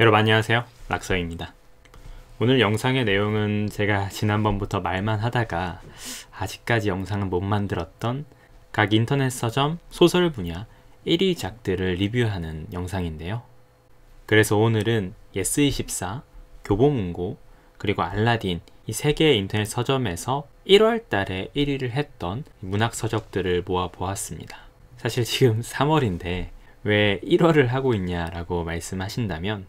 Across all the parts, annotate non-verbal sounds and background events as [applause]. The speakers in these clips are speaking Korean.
여러분 안녕하세요 락서입니다 오늘 영상의 내용은 제가 지난번부터 말만 하다가 아직까지 영상을 못 만들었던 각 인터넷 서점, 소설 분야 1위 작들을 리뷰하는 영상인데요 그래서 오늘은 예스24, 교보문고, 그리고 알라딘 이 세 개의 인터넷 서점에서 1월 달에 1위를 했던 문학 서적들을 모아 보았습니다 사실 지금 3월인데 왜 1월을 하고 있냐라고 말씀하신다면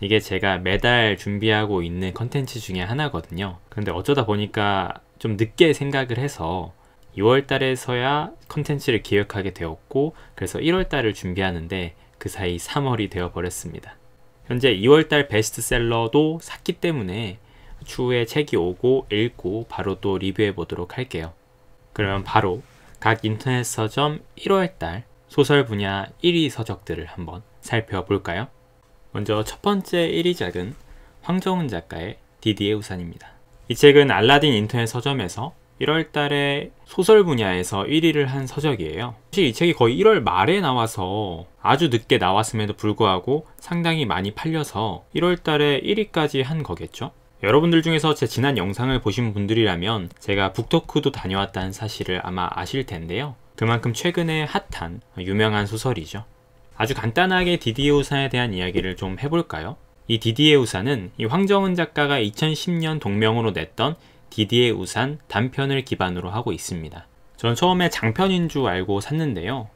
이게 제가 매달 준비하고 있는 컨텐츠 중에 하나거든요. 근데 어쩌다 보니까 좀 늦게 생각을 해서 2월 달에서야 컨텐츠를 기획하게 되었고 그래서 1월 달을 준비하는데 그 사이 3월이 되어 버렸습니다. 현재 2월 달 베스트셀러도 샀기 때문에 추후에 책이 오고 읽고 바로 또 리뷰해 보도록 할게요. 그러면 바로 각 인터넷 서점 1월 달 소설 분야 1위 서적들을 한번 살펴볼까요? 먼저 첫 번째 1위 작은 황정은 작가의 디디의 우산입니다. 이 책은 알라딘 인터넷 서점에서 1월 달에 소설 분야에서 1위를 한 서적이에요. 사실 이 책이 거의 1월 말에 나와서 아주 늦게 나왔음에도 불구하고 상당히 많이 팔려서 1월 달에 1위까지 한 거겠죠? 여러분들 중에서 제 지난 영상을 보신 분들이라면 제가 북토크도 다녀왔다는 사실을 아마 아실 텐데요. 그만큼 최근에 핫한 유명한 소설이죠. 아주 간단하게 디디에 우사에 대한 이야기를 좀 해볼까요? 이 디디에 우산은 이 황정은 작가가 2010년 동명으로 냈던 디디에 우산 단편을 기반으로 하고 있습니다. 저는 처음에 장편인 줄 알고 샀는데요.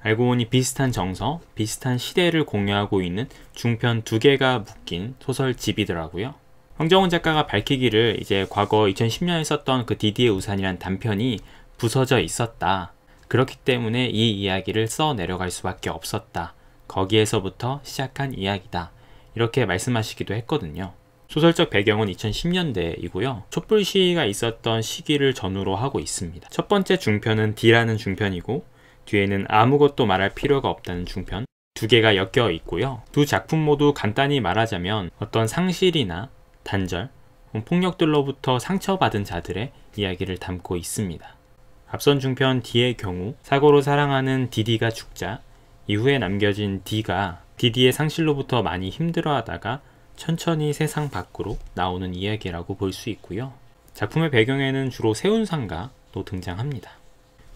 알고 보니 비슷한 정서, 비슷한 시대를 공유하고 있는 중편 두 개가 묶인 소설집이더라고요. 황정은 작가가 밝히기를 이제 과거 2010년에 썼던 그 디디의 우산이란 단편이 부서져 있었다. 그렇기 때문에 이 이야기를 써 내려갈 수밖에 없었다. 거기에서부터 시작한 이야기다. 이렇게 말씀하시기도 했거든요. 소설적 배경은 2010년대이고요. 촛불 시위가 있었던 시기를 전후로 하고 있습니다. 첫 번째 중편은 D라는 중편이고 뒤에는 아무것도 말할 필요가 없다는 중편 두 개가 엮여 있고요. 두 작품 모두 간단히 말하자면 어떤 상실이나 단절, 폭력들로부터 상처받은 자들의 이야기를 담고 있습니다. 앞선 중편 D의 경우 사고로 사랑하는 디디가 죽자 이후에 남겨진 D가 디디의 상실로부터 많이 힘들어하다가 천천히 세상 밖으로 나오는 이야기라고 볼 수 있고요. 작품의 배경에는 주로 세운상가 도 등장합니다.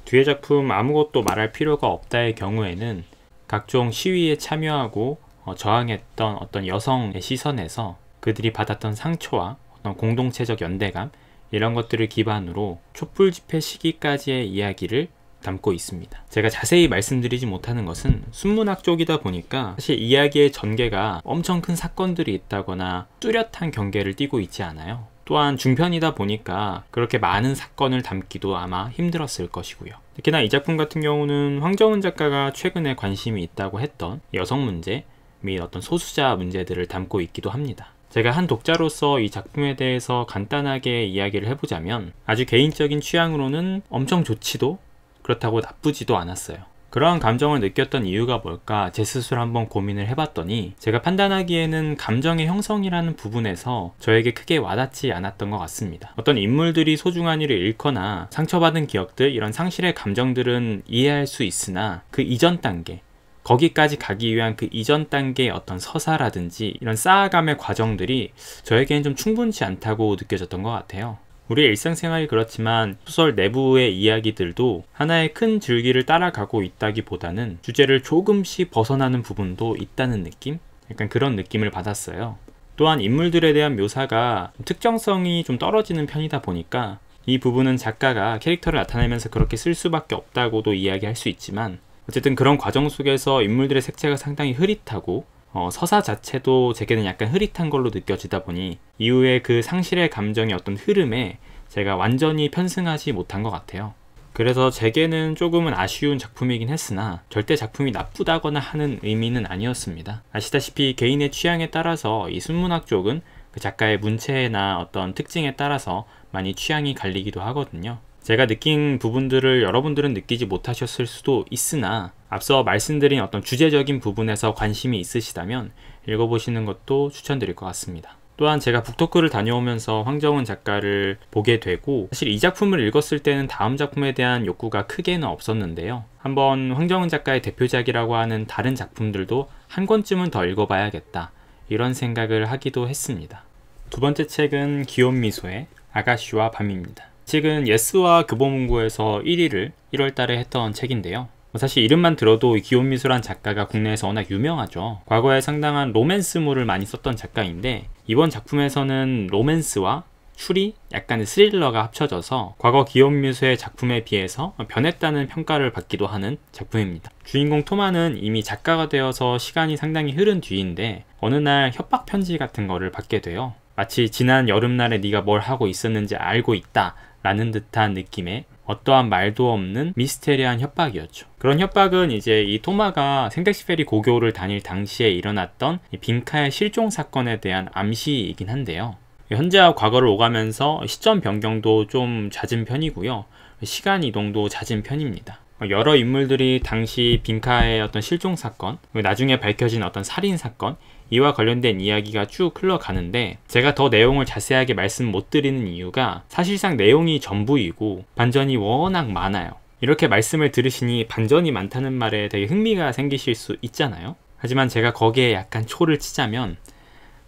뒤의 작품 아무것도 말할 필요가 없다의 경우에는 각종 시위에 참여하고 어, 저항했던 어떤 여성의 시선에서 그들이 받았던 상처와 어떤 공동체적 연대감 이런 것들을 기반으로 촛불 집회 시기까지의 이야기를 담고 있습니다. 제가 자세히 말씀드리지 못하는 것은 순문학 쪽이다 보니까 사실 이야기의 전개가 엄청 큰 사건들이 있다거나 뚜렷한 경계를 띄고 있지 않아요. 또한 중편이다 보니까 그렇게 많은 사건을 담기도 아마 힘들었을 것이고요. 특히나 이 작품 같은 경우는 황정은 작가가 최근에 관심이 있다고 했던 여성 문제 및 어떤 소수자 문제들을 담고 있기도 합니다. 제가 한 독자로서 이 작품에 대해서 간단하게 이야기를 해보자면 아주 개인적인 취향으로는 엄청 좋지도 그렇다고 나쁘지도 않았어요. 그러한 감정을 느꼈던 이유가 뭘까 제 스스로 한번 고민을 해봤더니 제가 판단하기에는 감정의 형성이라는 부분에서 저에게 크게 와닿지 않았던 것 같습니다. 어떤 인물들이 소중한 일을 잃거나 상처받은 기억들 이런 상실의 감정들은 이해할 수 있으나 그 이전 단계 거기까지 가기 위한 그 이전 단계의 어떤 서사라든지 이런 쌓아감의 과정들이 저에게는 좀 충분치 않다고 느껴졌던 것 같아요. 우리 의 일상생활이 그렇지만 소설 내부의 이야기들도 하나의 큰 줄기를 따라가고 있다기보다는 주제를 조금씩 벗어나는 부분도 있다는 느낌? 약간 그런 느낌을 받았어요. 또한 인물들에 대한 묘사가 특정성이 좀 떨어지는 편이다 보니까 이 부분은 작가가 캐릭터를 나타내면서 그렇게 쓸 수밖에 없다고도 이야기할 수 있지만 어쨌든 그런 과정 속에서 인물들의 색채가 상당히 흐릿하고 어, 서사 자체도 제게는 약간 흐릿한 걸로 느껴지다 보니 이후에 그 상실의 감정의 어떤 흐름에 제가 완전히 편승하지 못한 것 같아요. 그래서 제게는 조금은 아쉬운 작품이긴 했으나 절대 작품이 나쁘다거나 하는 의미는 아니었습니다. 아시다시피 개인의 취향에 따라서 이 순문학 쪽은 그 작가의 문체나 어떤 특징에 따라서 많이 취향이 갈리기도 하거든요. 제가 느낀 부분들을 여러분들은 느끼지 못하셨을 수도 있으나 앞서 말씀드린 어떤 주제적인 부분에서 관심이 있으시다면 읽어보시는 것도 추천드릴 것 같습니다. 또한 제가 북토크를 다녀오면서 황정은 작가를 보게 되고 사실 이 작품을 읽었을 때는 다음 작품에 대한 욕구가 크게는 없었는데요. 한번 황정은 작가의 대표작이라고 하는 다른 작품들도 한 권쯤은 더 읽어봐야겠다 이런 생각을 하기도 했습니다. 두 번째 책은 기욤미소의 아가씨와 밤입니다. 책은 예스와 교보문고에서 1위를 1월달에 했던 책인데요. 사실 이름만 들어도 기욤미수란 작가가 국내에서 워낙 유명하죠. 과거에 상당한 로맨스물을 많이 썼던 작가인데 이번 작품에서는 로맨스와 추리, 약간의 스릴러가 합쳐져서 과거 기욤미수의 작품에 비해서 변했다는 평가를 받기도 하는 작품입니다. 주인공 토마는 이미 작가가 되어서 시간이 상당히 흐른 뒤인데 어느 날 협박 편지 같은 거를 받게 돼요. 마치 지난 여름날에 네가 뭘 하고 있었는지 알고 있다 라는 듯한 느낌의 어떠한 말도 없는 미스테리한 협박이었죠. 그런 협박은 이제 이 토마가 생텍시페리 고교를 다닐 당시에 일어났던 빈카의 실종 사건에 대한 암시이긴 한데요. 현재와 과거를 오가면서 시점 변경도 좀 잦은 편이고요. 시간 이동도 잦은 편입니다. 여러 인물들이 당시 빈카의 어떤 실종 사건, 나중에 밝혀진 어떤 살인 사건, 이와 관련된 이야기가 쭉 흘러가는데 제가 더 내용을 자세하게 말씀 못 드리는 이유가 사실상 내용이 전부이고 반전이 워낙 많아요. 이렇게 말씀을 들으시니 반전이 많다는 말에 되게 흥미가 생기실 수 있잖아요. 하지만 제가 거기에 약간 초를 치자면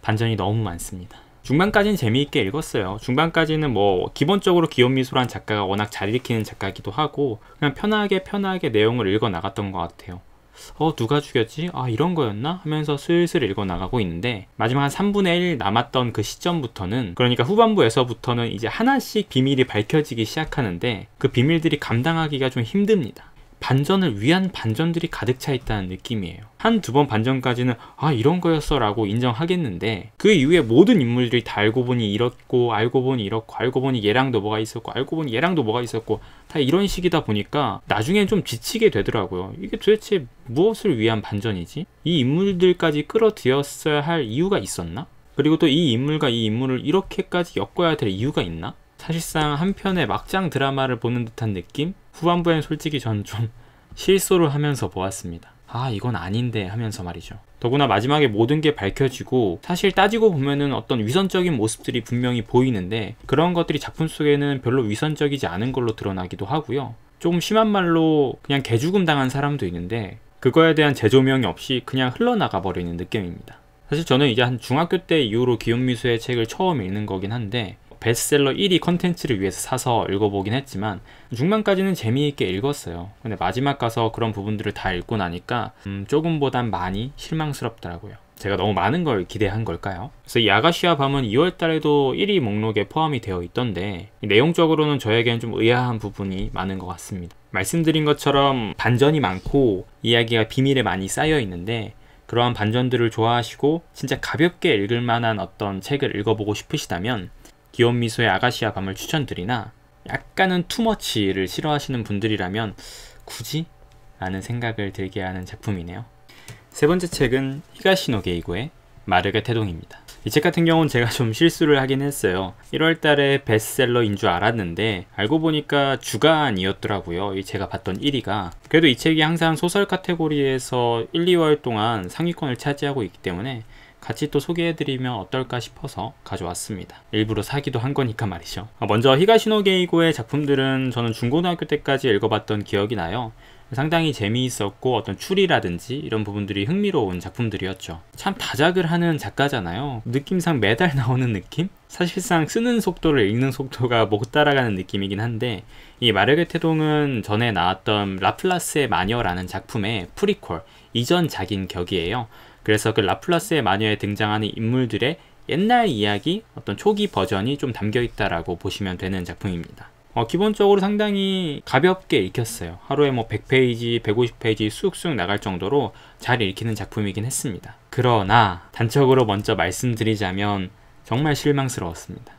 반전이 너무 많습니다. 중반까지는 재미있게 읽었어요. 중반까지는 뭐 기본적으로 기욤미소란 작가가 워낙 잘 읽히는 작가이기도 하고 그냥 편하게 편하게 내용을 읽어 나갔던 것 같아요. 어 누가 죽였지? 아 이런 거였나? 하면서 슬슬 읽어나가고 있는데 마지막 한 3분의 1 남았던 그 시점부터는 그러니까 후반부에서부터는 이제 하나씩 비밀이 밝혀지기 시작하는데 그 비밀들이 감당하기가 좀 힘듭니다. 반전을 위한 반전들이 가득 차 있다는 느낌이에요. 한 두 번 반전까지는 아 이런 거였어 라고 인정하겠는데 그 이후에 모든 인물들이 다 알고 보니 이렇고 알고 보니 이렇고 알고 보니 얘랑도 뭐가 있었고 알고 보니 얘랑도 뭐가 있었고 다 이런 식이다 보니까 나중엔 좀 지치게 되더라고요. 이게 도대체 무엇을 위한 반전이지? 이 인물들까지 끌어들였어야 할 이유가 있었나? 그리고 또 이 인물과 이 인물을 이렇게까지 엮어야 될 이유가 있나? 사실상 한편의 막장 드라마를 보는 듯한 느낌? 후반부엔 솔직히 전 좀 [laughs] 실소를 하면서 보았습니다. 아 이건 아닌데 하면서 말이죠. 더구나 마지막에 모든 게 밝혀지고 사실 따지고 보면은 어떤 위선적인 모습들이 분명히 보이는데 그런 것들이 작품 속에는 별로 위선적이지 않은 걸로 드러나기도 하고요. 조금 심한 말로 그냥 개죽음 당한 사람도 있는데 그거에 대한 재조명이 없이 그냥 흘러나가 버리는 느낌입니다. 사실 저는 이제 한 중학교 때 이후로 기욤미수의 책을 처음 읽는 거긴 한데 베스트셀러 1위 컨텐츠를 위해서 사서 읽어보긴 했지만 중반까지는 재미있게 읽었어요. 근데 마지막 가서 그런 부분들을 다 읽고 나니까 음, 조금보단 많이 실망스럽더라고요. 제가 너무 많은 걸 기대한 걸까요? 그래서 이아가씨와 밤은 2월달에도 1위 목록에 포함이 되어 있던데 내용적으로는 저에겐 좀 의아한 부분이 많은 것 같습니다. 말씀드린 것처럼 반전이 많고 이야기가 비밀에 많이 쌓여 있는데 그러한 반전들을 좋아하시고 진짜 가볍게 읽을 만한 어떤 책을 읽어보고 싶으시다면 기욤미소의 아가시아 밤을 추천드리나 약간은 투머치를 싫어하시는 분들이라면 굳이? 라는 생각을 들게 하는 작품이네요. 세 번째 책은 히가시노 게이고의 마르게 태동입니다. 이 책 같은 경우는 제가 좀 실수를 하긴 했어요. 1월 달에 베스트셀러인 줄 알았는데 알고 보니까 주간이었더라고요. 이 제가 봤던 1위가. 그래도 이 책이 항상 소설 카테고리에서 1, 2월 동안 상위권을 차지하고 있기 때문에 같이 또 소개해드리면 어떨까 싶어서 가져왔습니다. 일부러 사기도 한 거니까 말이죠. 아, 먼저 히가시노 게이고의 작품들은 저는 중고등학교 때까지 읽어봤던 기억이 나요. 상당히 재미있었고 어떤 추리라든지 이런 부분들이 흥미로운 작품들이었죠. 참 다작을 하는 작가잖아요. 느낌상 매달 [laughs] 나오는 느낌? 사실상 쓰는 속도를 읽는 속도가 못 뭐 따라가는 느낌이긴 한데 이 마르게 태동은 전에 나왔던 라플라스의 마녀라는 작품의 프리퀄 이전 작인 격이에요. 그래서 그 라플라스의 마녀에 등장하는 인물들의 옛날 이야기 어떤 초기 버전이 좀 담겨 있다라고 보시면 되는 작품입니다. 어, 기본적으로 상당히 가볍게 읽혔어요. 하루에 뭐 100페이지, 150페이지 쑥쑥 나갈 정도로 잘 읽히는 작품이긴 했습니다. 그러나 단적으로 먼저 말씀드리자면 정말 실망스러웠습니다.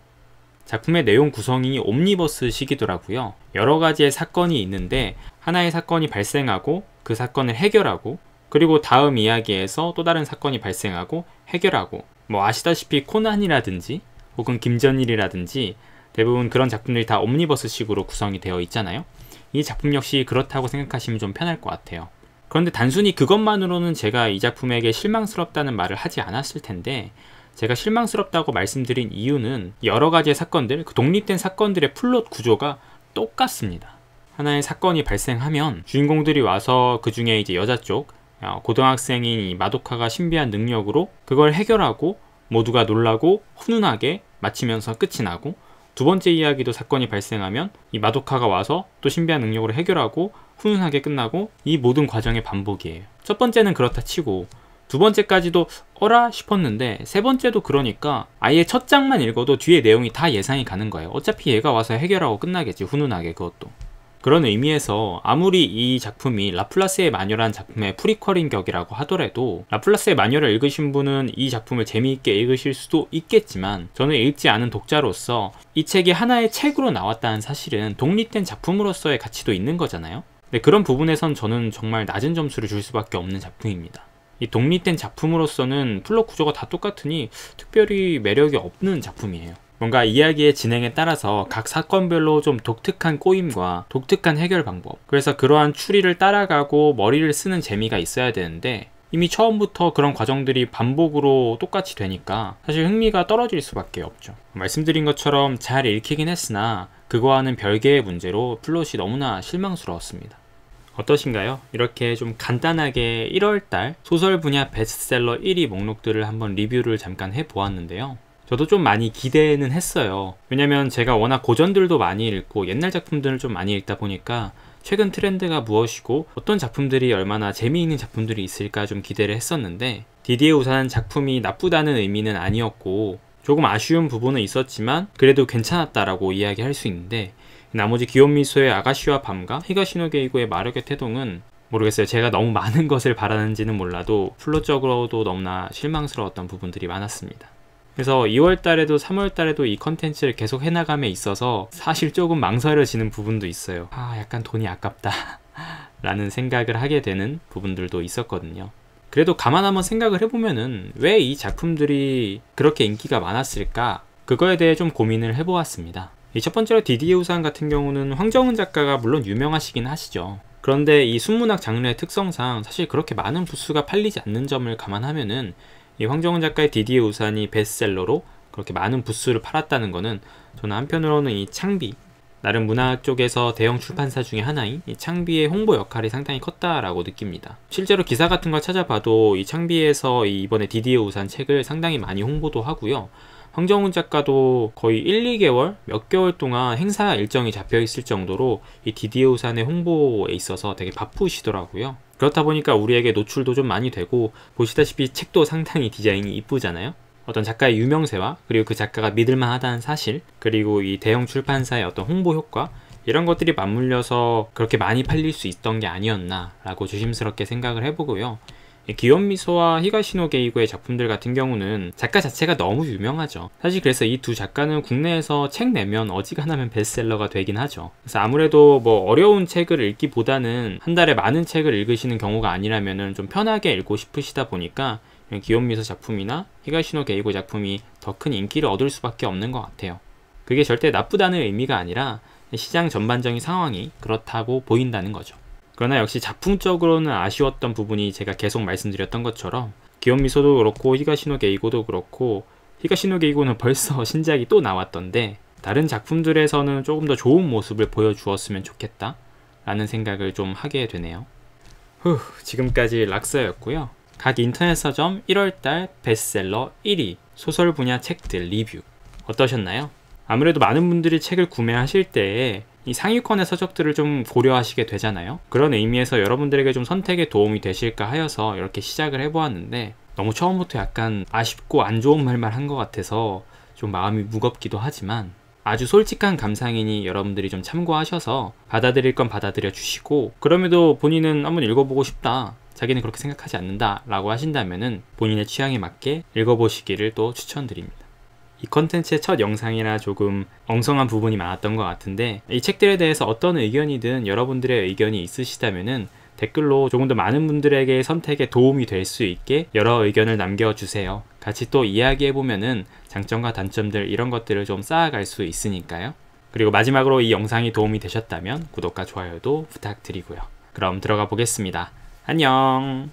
작품의 내용 구성이 옴니버스 식이더라고요. 여러 가지의 사건이 있는데 하나의 사건이 발생하고 그 사건을 해결하고 그리고 다음 이야기에서 또 다른 사건이 발생하고 해결하고 뭐 아시다시피 코난이라든지 혹은 김전일이라든지 대부분 그런 작품들이 다 옴니버스식으로 구성이 되어 있잖아요. 이 작품 역시 그렇다고 생각하시면 좀 편할 것 같아요. 그런데 단순히 그것만으로는 제가 이 작품에게 실망스럽다는 말을 하지 않았을 텐데 제가 실망스럽다고 말씀드린 이유는 여러 가지의 사건들, 그 독립된 사건들의 플롯 구조가 똑같습니다. 하나의 사건이 발생하면 주인공들이 와서 그 중에 이제 여자 쪽, 어, 고등학생인 이 마도카가 신비한 능력으로 그걸 해결하고 모두가 놀라고 훈훈하게 마치면서 끝이 나고 두 번째 이야기도 사건이 발생하면 이 마도카가 와서 또 신비한 능력으로 해결하고 훈훈하게 끝나고 이 모든 과정의 반복이에요. 첫 번째는 그렇다 치고 두 번째까지도 어라 싶었는데 세 번째도 그러니까 아예 첫 장만 읽어도 뒤에 내용이 다 예상이 가는 거예요. 어차피 얘가 와서 해결하고 끝나겠지 훈훈하게 그것도. 그런 의미에서 아무리 이 작품이 라플라스의 마녀란 작품의 프리퀄인 격이라고 하더라도 라플라스의 마녀를 읽으신 분은 이 작품을 재미있게 읽으실 수도 있겠지만 저는 읽지 않은 독자로서 이 책이 하나의 책으로 나왔다는 사실은 독립된 작품으로서의 가치도 있는 거잖아요 네, 그런 부분에선 저는 정말 낮은 점수를 줄 수밖에 없는 작품입니다 이 독립된 작품으로서는 플롯 구조가 다 똑같으니 특별히 매력이 없는 작품이에요 뭔가 이야기의 진행에 따라서 각 사건별로 좀 독특한 꼬임과 독특한 해결 방법 그래서 그러한 추리를 따라가고 머리를 쓰는 재미가 있어야 되는데 이미 처음부터 그런 과정들이 반복으로 똑같이 되니까 사실 흥미가 떨어질 수밖에 없죠. 말씀드린 것처럼 잘 읽히긴 했으나 그거와는 별개의 문제로 플롯이 너무나 실망스러웠습니다. 어떠신가요? 이렇게 좀 간단하게 1월달 소설 분야 베스트셀러 1위 목록들을 한번 리뷰를 잠깐 해보았는데요. 저도 좀 많이 기대는 했어요. 왜냐면 제가 워낙 고전들도 많이 읽고 옛날 작품들을 좀 많이 읽다 보니까 최근 트렌드가 무엇이고 어떤 작품들이 얼마나 재미있는 작품들이 있을까 좀 기대를 했었는데 디디의 우산 작품이 나쁘다는 의미는 아니었고 조금 아쉬운 부분은 있었지만 그래도 괜찮았다라고 이야기할 수 있는데 나머지 기욤미소의 아가씨와 밤과 히가시노게이고의 마력의 태동은 모르겠어요. 제가 너무 많은 것을 바라는지는 몰라도 플롯적으로도 너무나 실망스러웠던 부분들이 많았습니다. 그래서 2월 달에도 3월 달에도 이 컨텐츠를 계속 해나감에 있어서 사실 조금 망설여지는 부분도 있어요. 아, 약간 돈이 아깝다. [laughs] 라는 생각을 하게 되는 부분들도 있었거든요. 그래도 가만 한번 생각을 해보면은 왜 이 작품들이 그렇게 인기가 많았을까? 그거에 대해 좀 고민을 해보았습니다. 이 첫 번째로 디디에 우산 같은 경우는 황정은 작가가 물론 유명하시긴 하시죠. 그런데 이 순문학 장르의 특성상 사실 그렇게 많은 부수가 팔리지 않는 점을 감안하면은 이 황정은 작가의 디디의 우산이 베스트셀러로 그렇게 많은 부스를 팔았다는 것은 저는 한편으로는 이 창비 나름 문학 쪽에서 대형 출판사 중에 하나인 이 창비의 홍보 역할이 상당히 컸다라고 느낍니다. 실제로 기사 같은 걸 찾아봐도 이 창비에서 이 이번에 디디의 우산 책을 상당히 많이 홍보도 하고요. 황정훈 작가도 거의 1, 2개월, 몇 개월 동안 행사 일정이 잡혀 있을 정도로 이디디오 우산의 홍보에 있어서 되게 바쁘시더라고요. 그렇다 보니까 우리에게 노출도 좀 많이 되고 보시다시피 책도 상당히 디자인이 이쁘잖아요. 어떤 작가의 유명세와 그리고 그 작가가 믿을만 하다는 사실 그리고 이 대형 출판사의 어떤 홍보 효과 이런 것들이 맞물려서 그렇게 많이 팔릴 수 있던 게 아니었나 라고 조심스럽게 생각을 해보고요 예, 기욤미소와 히가시노 게이고의 작품들 같은 경우는 작가 자체가 너무 유명하죠. 사실 그래서 이 두 작가는 국내에서 책 내면 어지간하면 베스트셀러가 되긴 하죠. 그래서 아무래도 뭐 어려운 책을 읽기보다는 한 달에 많은 책을 읽으시는 경우가 아니라면 좀 편하게 읽고 싶으시다 보니까 기욤미소 작품이나 히가시노 게이고 작품이 더 큰 인기를 얻을 수밖에 없는 것 같아요. 그게 절대 나쁘다는 의미가 아니라 시장 전반적인 상황이 그렇다고 보인다는 거죠. 그러나 역시 작품적으로는 아쉬웠던 부분이 제가 계속 말씀드렸던 것처럼 기요미소도 그렇고 히가시노 게이고도 그렇고 히가시노 게이고는 [laughs] 벌써 신작이 또 나왔던데 다른 작품들에서는 조금 더 좋은 모습을 보여주었으면 좋겠다 라는 생각을 좀 하게 되네요. 후 지금까지 락사였고요각 인터넷 서점 1월달 베스트셀러 1위 소설 분야 책들 리뷰 어떠셨나요? 아무래도 많은 분들이 책을 구매하실 때에 이 상위권의 서적들을 좀 고려하시게 되잖아요. 그런 의미에서 여러분들에게 좀 선택에 도움이 되실까 하여서 이렇게 시작을 해보았는데 너무 처음부터 약간 아쉽고 안 좋은 말만 한 것 같아서 좀 마음이 무겁기도 하지만 아주 솔직한 감상이니 여러분들이 좀 참고하셔서 받아들일 건 받아들여 주시고 그럼에도 본인은 한번 읽어보고 싶다 자기는 그렇게 생각하지 않는다 라고 하신다면 본인의 취향에 맞게 읽어보시기를 또 추천드립니다. 이 컨텐츠의 첫 영상이라 조금 엉성한 부분이 많았던 것 같은데 이 책들에 대해서 어떤 의견이든 여러분들의 의견이 있으시다면은 댓글로 조금 더 많은 분들에게 선택에 도움이 될 수 있게 여러 의견을 남겨주세요. 같이 또 이야기해보면은 장점과 단점들 이런 것들을 좀 쌓아갈 수 있으니까요. 그리고 마지막으로 이 영상이 도움이 되셨다면 구독과 좋아요도 부탁드리고요. 그럼 들어가 보겠습니다. 안녕!